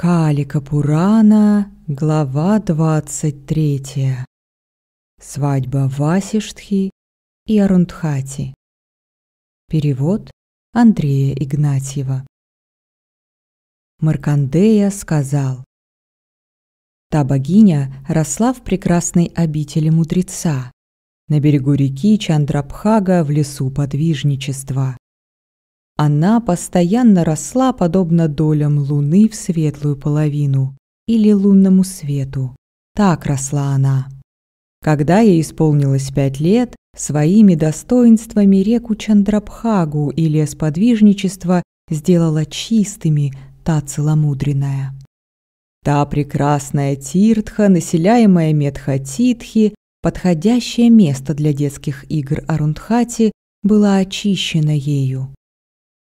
Калика Пурана, глава 23. Свадьба Васиштхи и Арундхати. Перевод Андрея Игнатьева. Маркандея сказал, «Та богиня росла в прекрасной обители мудреца, на берегу реки Чандрабхага в лесу подвижничества. Она постоянно росла подобно долям луны в светлую половину или лунному свету. Так росла она. Когда ей исполнилось пять лет, своими достоинствами реку Чандрабхагу или сподвижничество сделала чистыми та целомудренная. Та прекрасная тиртха, населяемая Медхатитхи, подходящее место для детских игр Арундхати, была очищена ею.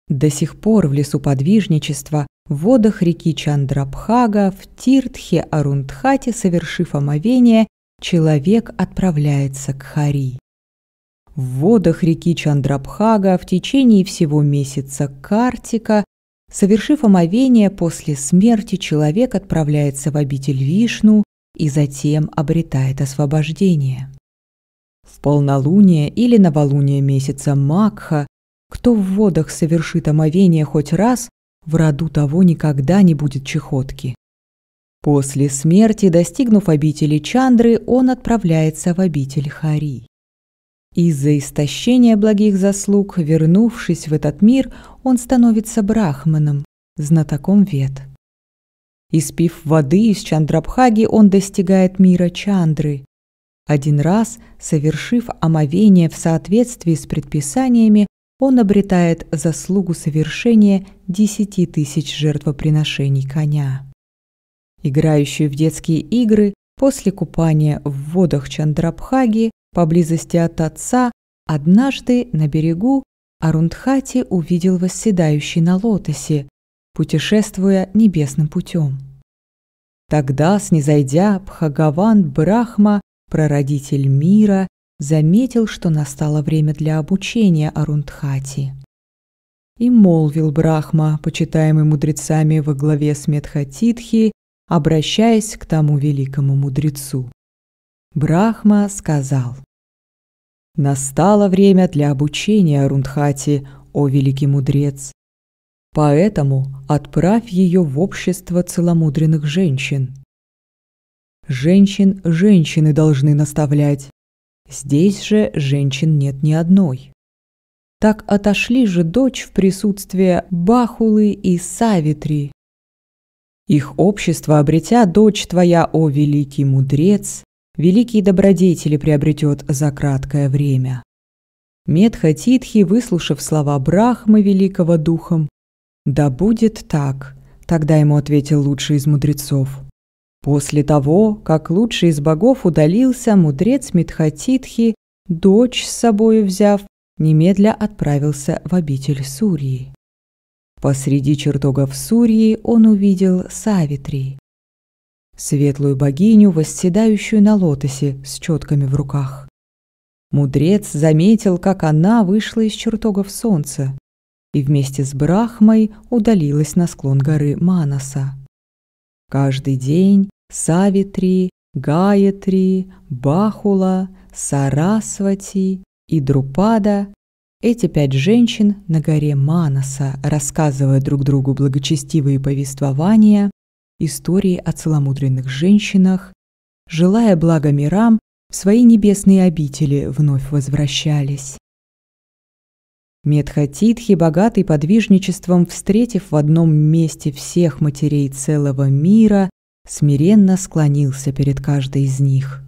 До сих пор в лесу подвижничества, в водах реки Чандрабхага, в Тиртхе Арунтхате, совершив омовение, человек отправляется к Хари. В водах реки Чандрабхага в течение всего месяца Картика, совершив омовение после смерти, человек отправляется в обитель Вишну и затем обретает освобождение. В полнолуние или новолуние месяца Макха кто в водах совершит омовение хоть раз, в роду того никогда не будет чехотки. После смерти, достигнув обители Чандры, он отправляется в обитель Хари. Из-за истощения благих заслуг, вернувшись в этот мир, он становится брахманом, знатоком вет. Испив воды из Чандрабхаги, он достигает мира Чандры. Один раз, совершив омовение в соответствии с предписаниями, он обретает заслугу совершения десяти тысяч жертвоприношений коня. Играющую в детские игры после купания в водах Чандрабхаги поблизости от отца, однажды на берегу Арундхати увидел восседающий на лотосе, путешествуя небесным путем. Тогда, снизойдя, Бхагаван Брахма, прародитель мира, заметил, что настало время для обучения Арундхати. И молвил Брахма, почитаемый мудрецами во главе с Медхатитхи, обращаясь к тому великому мудрецу. Брахма сказал, «Настало время для обучения Арундхати, о великий мудрец. Поэтому отправь ее в общество целомудренных женщин. Женщин женщины должны наставлять, Здесь же женщин нет ни одной. Так отошли же дочь в присутствие Бахулы и Савитри. Их общество, обретя дочь твоя, о великий мудрец, великие добродетели приобретет за краткое время. Медха Титхи, выслушав слова Брахмы великого духом, «Да будет так», — тогда ему ответил лучший из мудрецов. После того, как лучший из богов удалился, мудрец Митхатитхи, дочь с собою взяв, немедля отправился в обитель Сурьи. Посреди чертогов Сурьи он увидел Савитри, светлую богиню, восседающую на лотосе с четками в руках. Мудрец заметил, как она вышла из чертогов солнца и вместе с Брахмой удалилась на склон горы Манаса. Каждый день Савитри, Гаятри, Бахула, Сарасвати и Друпада эти пять женщин на горе Манаса, рассказывая друг другу благочестивые повествования, истории о целомудренных женщинах, желая блага мирам, в свои небесные обители вновь возвращались. Медхатитхи, богатый подвижничеством, встретив в одном месте всех матерей целого мира, смиренно склонился перед каждой из них.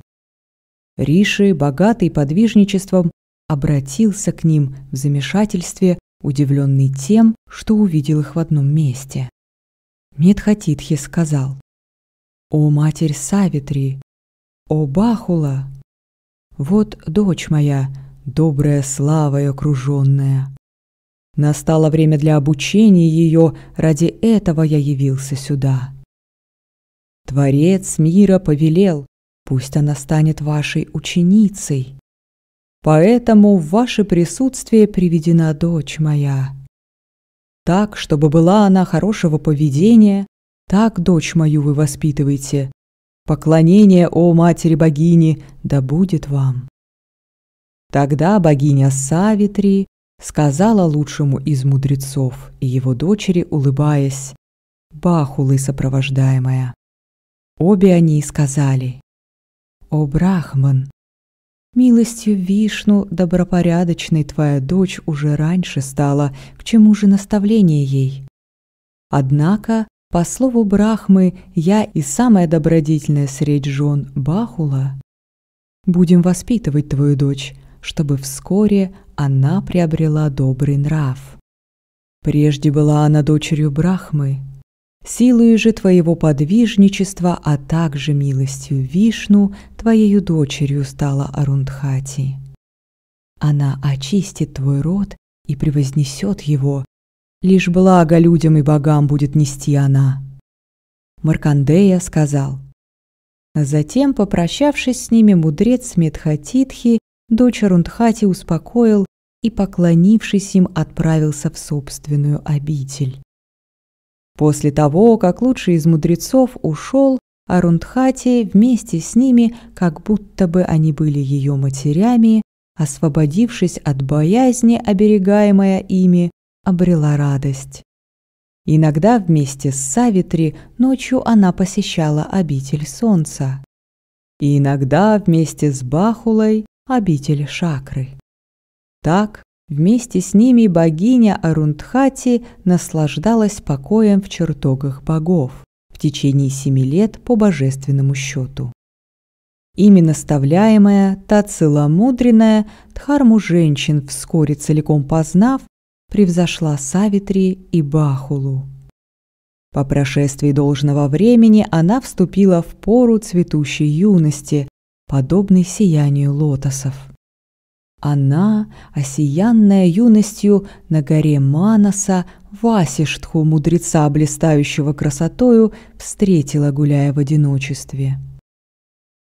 Риши, богатый подвижничеством, обратился к ним в замешательстве, удивленный тем, что увидел их в одном месте. Медхатитхи сказал, «О матерь Савитри! О Бахула! Вот дочь моя, добрая слава и окруженная!» Настало время для обучения ее, ради этого я явился сюда. Творец мира повелел, пусть она станет вашей ученицей. Поэтому в ваше присутствие приведена дочь моя. Так, чтобы была она хорошего поведения, так дочь мою вы воспитываете. Поклонение, о матери богини, да будет вам. Тогда богиня Савитри сказала лучшему из мудрецов и его дочери, улыбаясь, «Бахулы сопровождаемая, Обе они сказали «О, Брахман, милостью Вишну добропорядочной твоя дочь уже раньше стала, к чему же наставление ей? Однако, по слову Брахмы, я и самая добродетельная средь жен Бахула. Будем воспитывать твою дочь, чтобы вскоре она приобрела добрый нрав». Прежде была она дочерью Брахмы, силою же Твоего подвижничества, а также милостью Вишну, Твоею дочерью стала Арундхати. Она очистит Твой род и превознесет его, лишь благо людям и богам будет нести она. Маркандея сказал. Затем, попрощавшись с ними, мудрец Медхатитхи, дочь Арундхати успокоил и, поклонившись им, отправился в собственную обитель. После того, как лучший из мудрецов ушел, Арундхати вместе с ними, как будто бы они были ее матерями, освободившись от боязни, оберегаемая ими, обрела радость. Иногда вместе с Савитри ночью она посещала обитель солнца. И иногда вместе с Бахулой обитель шакры. Так Вместе с ними богиня Арундхати наслаждалась покоем в чертогах богов в течение семи лет по божественному счету. Именно наставляемая, та целомудренная, дхарму женщин, вскоре целиком познав, превзошла Савитри и Бахулу. По прошествии должного времени она вступила в пору цветущей юности, подобной сиянию лотосов. Она, осиянная юностью, на горе Манаса, Васиштху, мудреца, блистающего красотою, встретила, гуляя в одиночестве.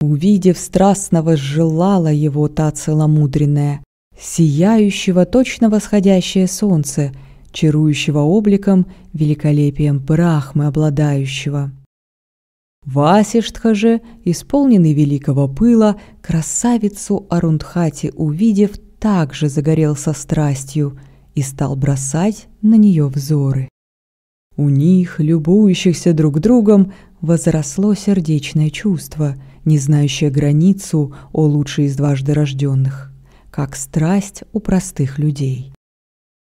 Увидев страстного, желала его та целомудренная, сияющего, точно восходящее солнце, чарующего обликом, великолепием Брахмы обладающего. Васиштха же, исполненный великого пыла, красавицу Арундхати увидев, также загорелся страстью и стал бросать на нее взоры. У них, любующихся друг другом, возросло сердечное чувство, не знающее границу о лучшей из дважды рожденных, как страсть у простых людей.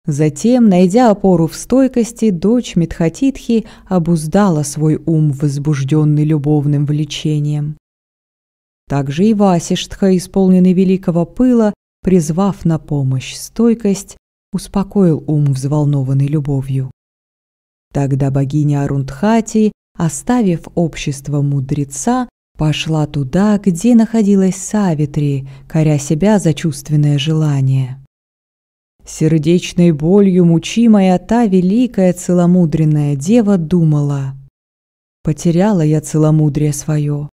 Затем, найдя опору в стойкости, дочь Медхатитхи обуздала свой ум, возбужденный любовным влечением. Также и Васиштха, исполненный великого пыла, призвав на помощь стойкость, успокоил ум, взволнованный любовью. Тогда богиня Арундхати, оставив общество мудреца, пошла туда, где находилась Савитри, коря себя за чувственное желание. Сердечной болью мучимая та великая целомудренная дева думала. Потеряла я целомудрие свое.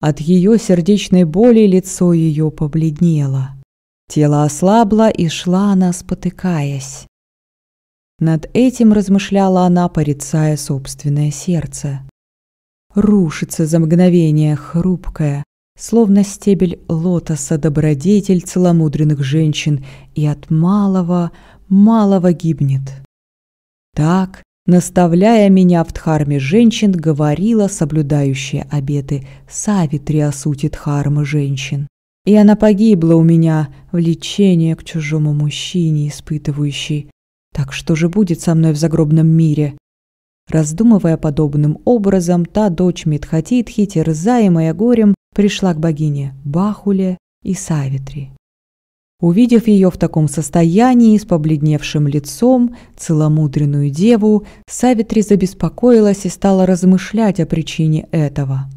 От ее сердечной боли лицо ее побледнело. Тело ослабло, и шла она, спотыкаясь. Над этим размышляла она, порицая собственное сердце. Рушится за мгновение хрупкое, Словно стебель лотоса добродетель целомудренных женщин и от малого, малого гибнет. Так, наставляя меня в дхарме женщин, говорила соблюдающая обеты Савитри о сути дхармы женщин. И она погибла у меня, влечение к чужому мужчине испытывающей. Так что же будет со мной в загробном мире? Раздумывая подобным образом, та дочь Митхатитхи, терзаемая горем, пришла к богине Бахуле и Савитри. Увидев ее в таком состоянии, с побледневшим лицом, целомудренную деву, Савитри забеспокоилась и стала размышлять о причине этого.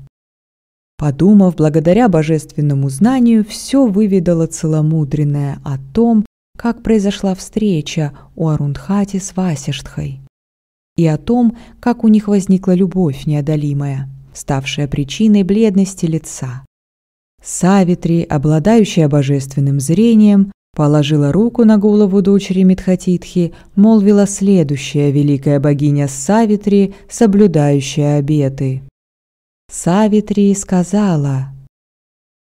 Подумав, благодаря божественному знанию, все выведала целомудренное о том, как произошла встреча у Арундхати с Васиштхой и о том, как у них возникла любовь неодолимая, ставшая причиной бледности лица. Савитри, обладающая божественным зрением, положила руку на голову дочери Митхатитхи, молвила следующая великая богиня Савитри, соблюдающая обеты. Савитри сказала,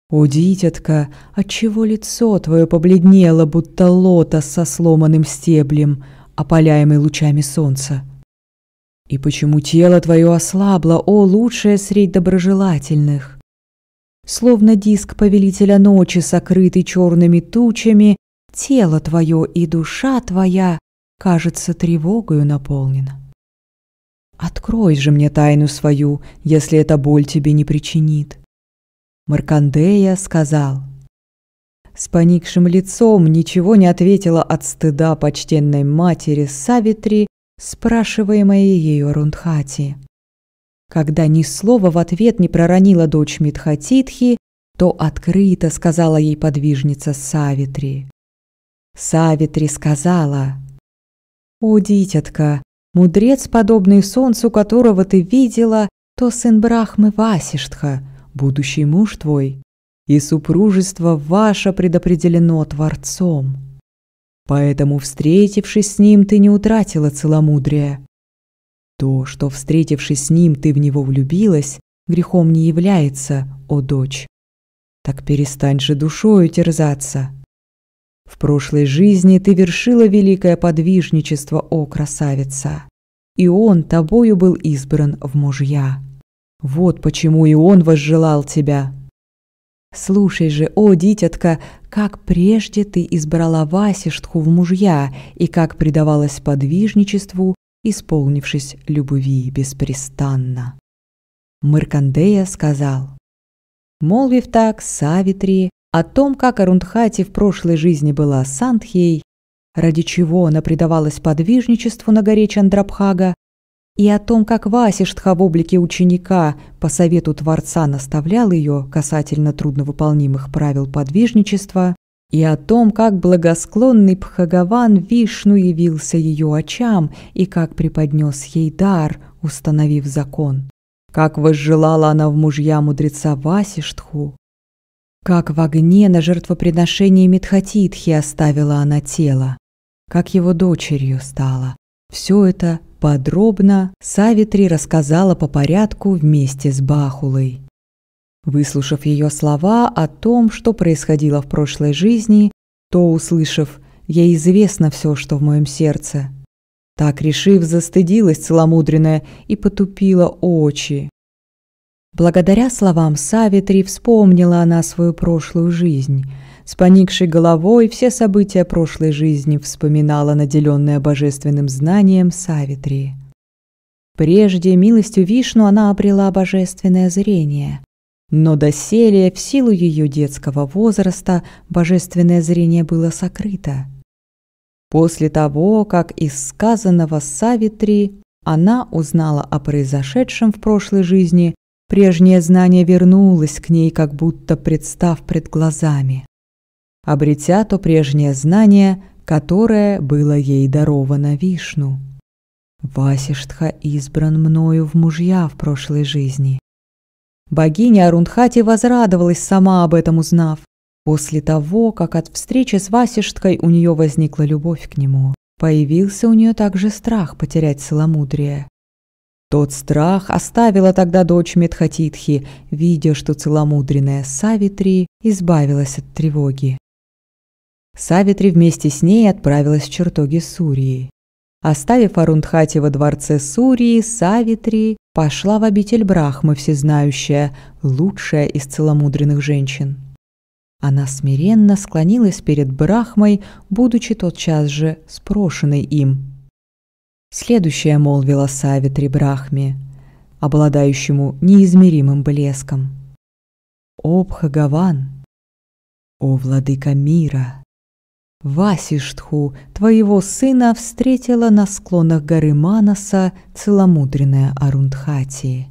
«О, дитятка, отчего лицо твое побледнело, будто лотос со сломанным стеблем, опаляемый лучами солнца? И почему тело твое ослабло, о, лучшее средь доброжелательных? Словно диск повелителя ночи, сокрытый черными тучами, тело твое и душа твоя, кажется, тревогою наполнена. Открой же мне тайну свою, если эта боль тебе не причинит. Маркандея сказал. С поникшим лицом ничего не ответила от стыда почтенной матери Савитри, спрашиваемое ее Рундхати. Когда ни слова в ответ не проронила дочь Митхатитхи, то открыто сказала ей подвижница Савитри. Савитри сказала, «О, дитятка, мудрец, подобный солнцу, которого ты видела, то сын Брахмы Васиштха, будущий муж твой, и супружество ваше предопределено Творцом. Поэтому, встретившись с ним, ты не утратила целомудрия. То, что, встретившись с ним, ты в него влюбилась, грехом не является, о дочь. Так перестань же душою терзаться. В прошлой жизни ты вершила великое подвижничество, о красавица, и он тобою был избран в мужья. Вот почему и он возжелал тебя, Слушай же, о, дитятка, как прежде ты избрала Васиштху в мужья и как предавалась подвижничеству, исполнившись любви беспрестанно. Маркандея сказал, молвив так Савитри о том, как Арундхати в прошлой жизни была Сандхей, ради чего она предавалась подвижничеству на горе Чандрабхага, и о том, как Васиштха в облике ученика по совету Творца наставлял ее касательно трудновыполнимых правил подвижничества, и о том, как благосклонный Пхагаван Вишну явился ее очам и как преподнес ей дар, установив закон. Как возжелала она в мужья мудреца Васиштху, как в огне на жертвоприношении Медхатитхи оставила она тело, как его дочерью стала. Все это Подробно Савитри рассказала по порядку вместе с Бахулой. Выслушав ее слова о том, что происходило в прошлой жизни, то, услышав «Ей известно все, что в моем сердце», так, решив, застыдилась целомудренная и потупила очи. Благодаря словам Савитри вспомнила она свою прошлую жизнь – с поникшей головой все события прошлой жизни вспоминала наделенная божественным знанием Савитри. Прежде милостью Вишну она обрела божественное зрение. Но доселе, в силу ее детского возраста, божественное зрение было сокрыто. После того, как из сказанного Савитри она узнала о произошедшем в прошлой жизни, прежнее знание вернулось к ней, как будто представ пред глазами обретя то прежнее знание, которое было ей даровано Вишну. Васиштха избран мною в мужья в прошлой жизни. Богиня Арунхати возрадовалась сама об этом узнав, после того, как от встречи с Васиштхой у нее возникла любовь к нему. Появился у нее также страх потерять целомудрие. Тот страх оставила тогда дочь Медхатитхи, видя, что целомудренная Савитри избавилась от тревоги. Савитри вместе с ней отправилась в чертоги Сурии. Оставив Арундхати во дворце Сурии, Савитри пошла в обитель Брахмы Всезнающая, лучшая из целомудренных женщин. Она смиренно склонилась перед Брахмой, будучи тотчас же спрошенной им. Следующее молвила Савитри Брахме, обладающему неизмеримым блеском. «О, Бхагаван! О, владыка мира! Васиштху, твоего сына, встретила на склонах горы Манаса целомудренная Арундхати.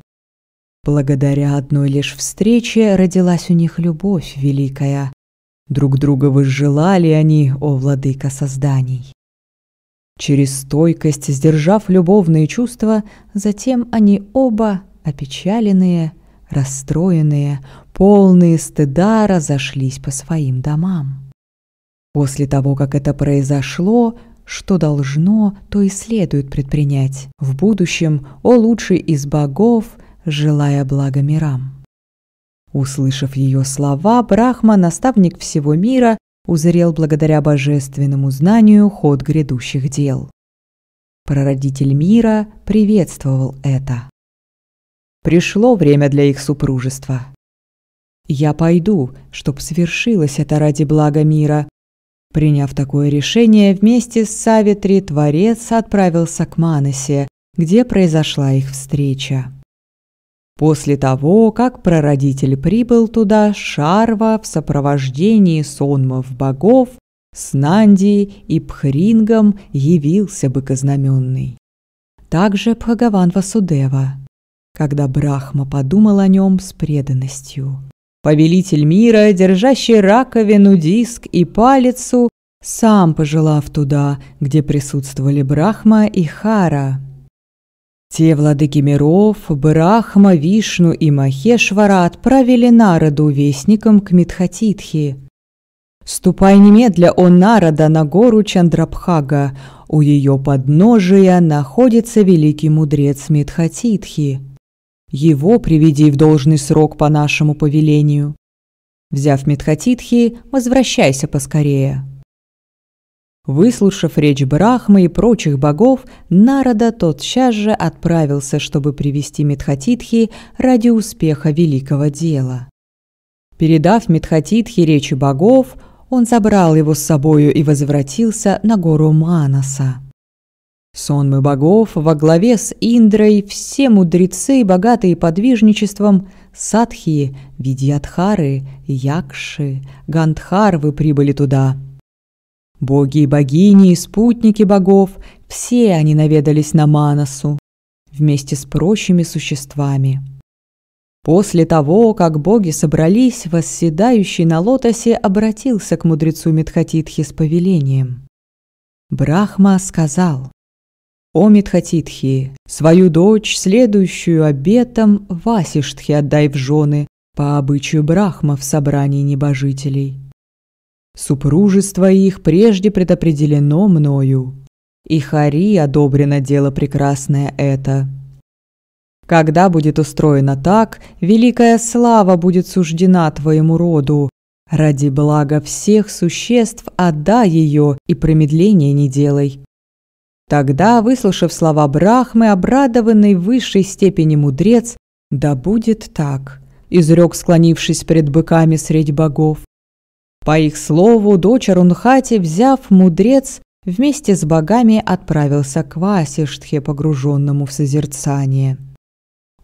Благодаря одной лишь встрече родилась у них любовь великая. Друг друга возжелали они, о владыка созданий. Через стойкость, сдержав любовные чувства, затем они оба, опечаленные, расстроенные, полные стыда, разошлись по своим домам. После того, как это произошло, что должно, то и следует предпринять. В будущем, о лучший из богов, желая блага мирам. Услышав ее слова, Брахма, наставник всего мира, узрел благодаря божественному знанию ход грядущих дел. Прародитель мира приветствовал это. Пришло время для их супружества. «Я пойду, чтоб свершилось это ради блага мира, Приняв такое решение, вместе с Савитри Творец отправился к Манасе, где произошла их встреча. После того, как прародитель прибыл туда, Шарва в сопровождении сонмов богов с Нанди и Пхрингом явился быкознаменный. Также Пхагаван Васудева, когда Брахма подумал о нем с преданностью. Повелитель мира, держащий раковину, диск и палицу, сам пожелав туда, где присутствовали Брахма и Хара. Те владыки миров, Брахма, Вишну и Махешвара отправили Народу вестником к Митхатитхи. «Ступай немедля, о Народа, на гору Чандрабхага, у ее подножия находится великий мудрец Митхатитхи». Его приведи в должный срок по нашему повелению. Взяв Медхатитхи, возвращайся поскорее». Выслушав речь Брахмы и прочих богов, Нарада тотчас же отправился, чтобы привести Медхатитхи ради успеха великого дела. Передав Медхатитхи речи богов, он забрал его с собою и возвратился на гору Манаса. Сонмы богов во главе с Индрой, все мудрецы, богатые подвижничеством, садхи, видьядхары, якши, гандхарвы прибыли туда. Боги и богини и спутники богов, все они наведались на Манасу вместе с прочими существами. После того, как боги собрались, восседающий на лотосе обратился к мудрецу Медхатитхи с повелением. Брахма сказал – о Митхатитхи, свою дочь, следующую обетом, Васиштхи отдай в жены, по обычаю Брахма в собрании небожителей. Супружество их прежде предопределено мною, и Хари одобрено дело прекрасное это. Когда будет устроено так, великая слава будет суждена твоему роду. Ради блага всех существ отдай ее и промедления не делай. Тогда, выслушав слова Брахмы, обрадованный в высшей степени мудрец, «Да будет так», – изрек, склонившись перед быками средь богов. По их слову, дочь Арунхати, взяв мудрец, вместе с богами отправился к Васиштхе, погруженному в созерцание.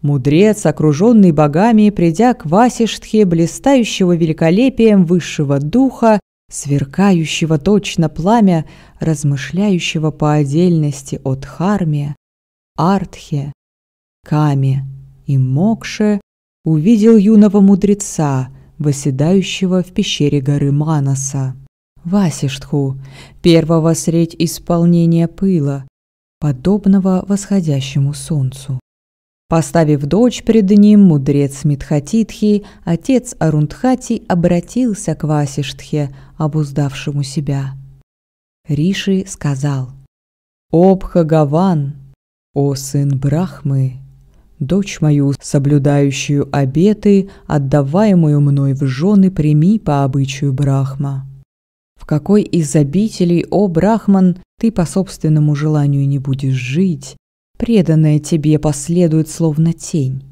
Мудрец, окруженный богами, придя к Васиштхе, блистающего великолепием высшего духа, сверкающего точно пламя, размышляющего по отдельности от Харме, Артхе, Каме и Мокше, увидел юного мудреца, восседающего в пещере горы Манаса. Васиштху, первого средь исполнения пыла, подобного восходящему солнцу. Поставив дочь перед ним, мудрец Митхатитхи, отец Арундхати обратился к Васиштхе, обуздавшему себя. Риши сказал, «Обхагаван, о сын Брахмы, дочь мою, соблюдающую обеты, отдаваемую мной в жены, прими по обычаю Брахма». В какой из обителей, о Брахман, ты по собственному желанию не будешь жить, преданная тебе последует словно тень.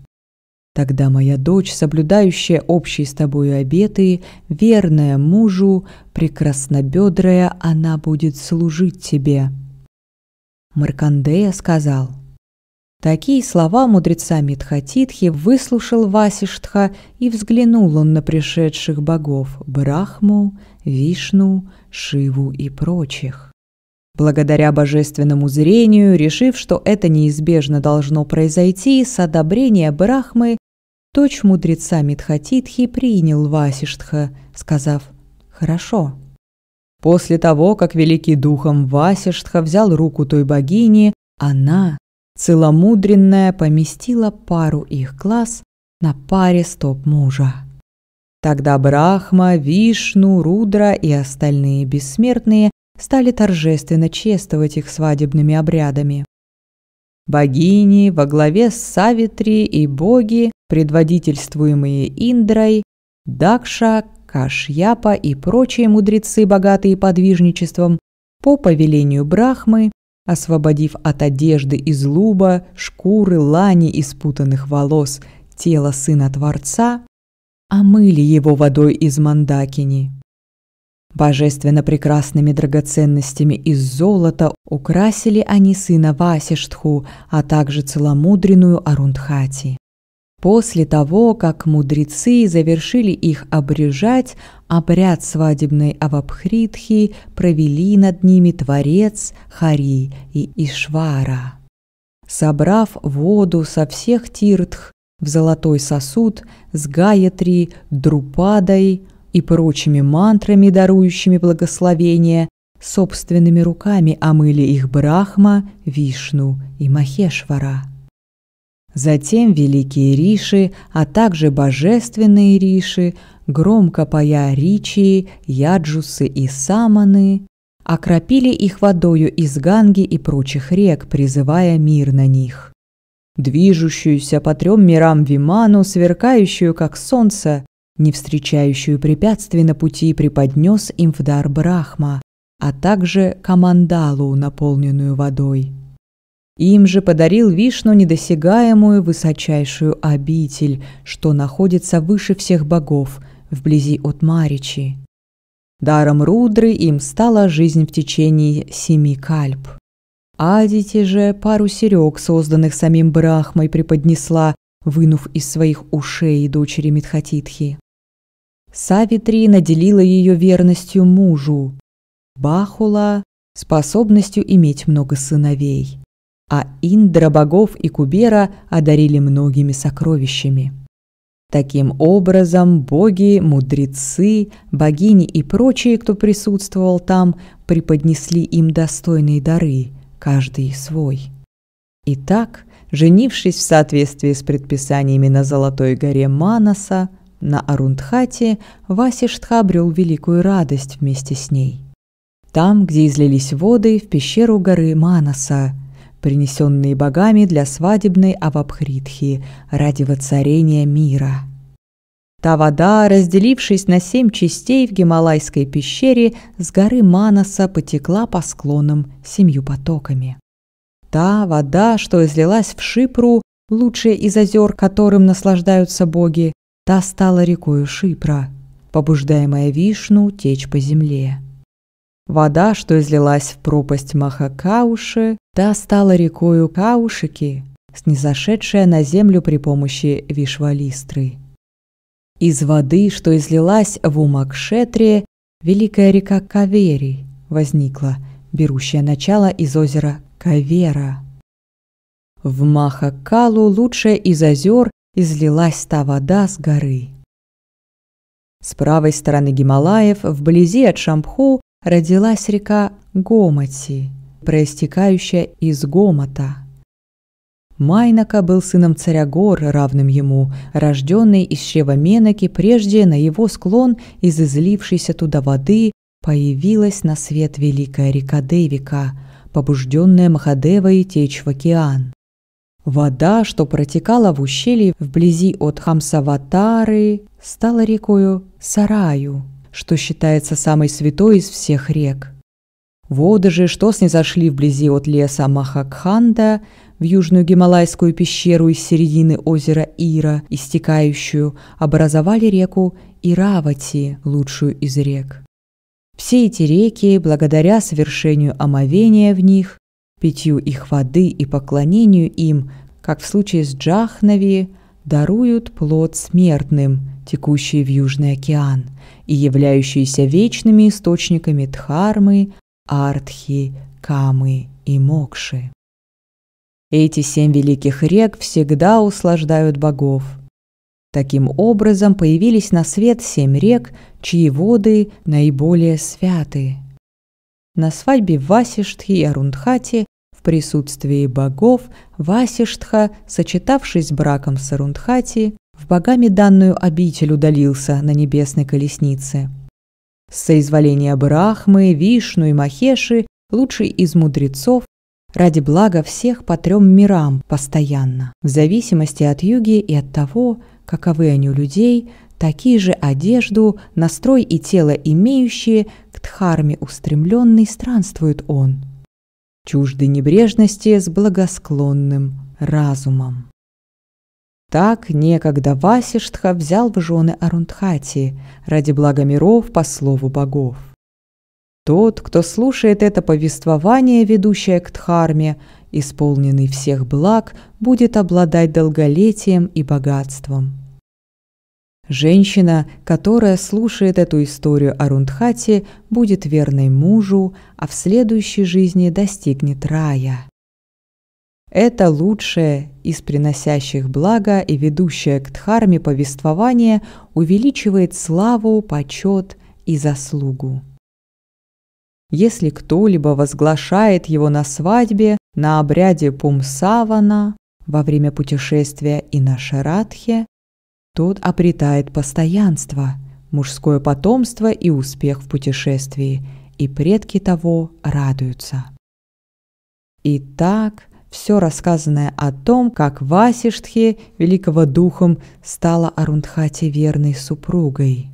Тогда моя дочь, соблюдающая общие с тобою обеты, верная мужу, прекраснобедрая, она будет служить тебе». Маркандея сказал, Такие слова мудреца Митхатитхи выслушал Васиштха, и взглянул он на пришедших богов Брахму, Вишну, Шиву и прочих. Благодаря божественному зрению, решив, что это неизбежно должно произойти, с одобрения Брахмы, точь мудреца Митхатитхи принял Васиштха, сказав «Хорошо». После того, как великий духом Васиштха взял руку той богини, она, целомудренная, поместила пару их глаз на паре стоп мужа. Тогда Брахма, Вишну, Рудра и остальные бессмертные стали торжественно чествовать их свадебными обрядами. Богини во главе с Савитри и боги, предводительствуемые Индрой, Дакша, Кашьяпа и прочие мудрецы, богатые подвижничеством, по повелению Брахмы, освободив от одежды из луба, шкуры, лани и спутанных волос тело сына Творца, омыли его водой из мандакини. Божественно прекрасными драгоценностями из золота украсили они сына Васиштху, а также целомудренную Арундхати. После того, как мудрецы завершили их обрежать, обряд свадебной Авабхридхи провели над ними Творец, Хари и Ишвара. Собрав воду со всех тиртх в золотой сосуд с Гаятри, Друпадой – и прочими мантрами, дарующими благословение, собственными руками омыли их Брахма, Вишну и Махешвара. Затем великие риши, а также божественные риши, громко поя Ричи, яджусы и саманы, окропили их водою из Ганги и прочих рек, призывая мир на них. Движущуюся по трем мирам Виману, сверкающую как солнце, не встречающую препятствий на пути, преподнес им в дар Брахма, а также камандалу, наполненную водой. Им же подарил Вишну недосягаемую высочайшую обитель, что находится выше всех богов, вблизи от Маричи. Даром Рудры им стала жизнь в течение семи кальп. Адити же пару серег, созданных самим Брахмой, преподнесла, вынув из своих ушей дочери Митхатитхи. Савитри наделила ее верностью мужу, Бахула – способностью иметь много сыновей, а Индра, богов и Кубера одарили многими сокровищами. Таким образом, боги, мудрецы, богини и прочие, кто присутствовал там, преподнесли им достойные дары, каждый свой. Итак, женившись в соответствии с предписаниями на Золотой горе Манаса, на Арундхате Васиштха обрел великую радость вместе с ней. Там, где излились воды, в пещеру горы Манаса, принесенные богами для свадебной Авабхритхи ради воцарения мира. Та вода, разделившись на семь частей в Гималайской пещере, с горы Манаса потекла по склонам семью потоками. Та вода, что излилась в Шипру, лучшее из озер, которым наслаждаются боги, Та стала рекою Шипра, побуждаемая Вишну течь по земле. Вода, что излилась в пропасть Махакауши, та стала рекою Каушики, снизошедшая на землю при помощи Вишвалистры. Из воды, что излилась в Умакшетре, великая река Кавери возникла, берущая начало из озера Кавера. В Махакалу лучшее из озер излилась та вода с горы. С правой стороны Гималаев, вблизи от Шампху, родилась река Гомати, проистекающая из Гомота. Майнака был сыном царя гор, равным ему, рожденный из чрева Менаки, прежде на его склон из излившейся туда воды появилась на свет великая река Девика, побужденная Махадевой течь в океан. Вода, что протекала в ущелье вблизи от Хамсаватары, стала рекою Сараю, что считается самой святой из всех рек. Воды же, что снизошли вблизи от леса Махакханда в южную гималайскую пещеру из середины озера Ира, истекающую, образовали реку Иравати, лучшую из рек. Все эти реки, благодаря совершению омовения в них, питью их воды и поклонению им, как в случае с Джахнави, даруют плод смертным, текущий в Южный океан, и являющиеся вечными источниками Дхармы, Артхи, Камы и Мокши. Эти семь великих рек всегда услаждают богов. Таким образом появились на свет семь рек, чьи воды наиболее святые. На свадьбе Васиштхи и Арундхати в присутствии богов Васиштха, сочетавшись браком с Арундхати, в богами данную обитель удалился на небесной колеснице. С соизволения Брахмы, Вишну и Махеши, лучший из мудрецов, ради блага всех по трем мирам постоянно, в зависимости от юги и от того, каковы они у людей, такие же одежду, настрой и тело имеющие, к Дхарме устремленный странствует он, чужды небрежности с благосклонным разумом. Так некогда Васиштха взял в жены Арундхати ради блага миров по слову богов. Тот, кто слушает это повествование, ведущее к Дхарме, исполненный всех благ, будет обладать долголетием и богатством. Женщина, которая слушает эту историю о Рундхате, будет верной мужу, а в следующей жизни достигнет рая. Это лучшее из приносящих благо и ведущее к дхарме повествование увеличивает славу, почет и заслугу. Если кто-либо возглашает его на свадьбе, на обряде Пумсавана, во время путешествия и на Шарадхе, тот обретает постоянство, мужское потомство и успех в путешествии, и предки того радуются. Итак, все рассказанное о том, как Васиштхе, великого духом, стала Арундхате верной супругой.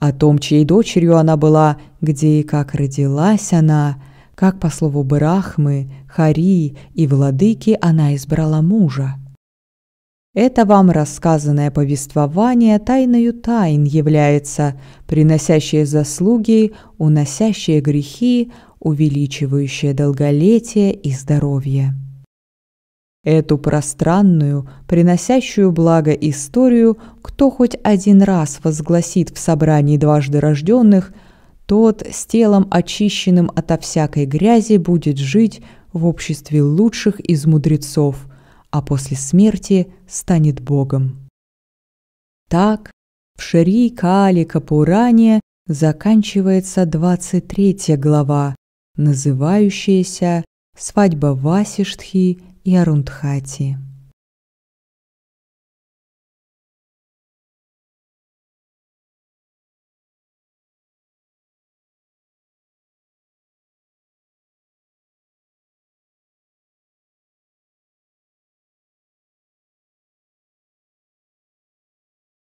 О том, чьей дочерью она была, где и как родилась она, как, по слову Брахмы, Хари и Владыки, она избрала мужа – это вам рассказанное повествование тайною тайн является, приносящее заслуги, уносящее грехи, увеличивающее долголетие и здоровье. Эту пространную, приносящую благо историю, кто хоть один раз возгласит в собрании дважды рожденных, тот с телом очищенным ото всякой грязи будет жить в обществе лучших из мудрецов, а после смерти станет богом. Так в Шри Кали Капуране заканчивается 23 глава, называющаяся «Свадьба Васиштхи и Арундхати».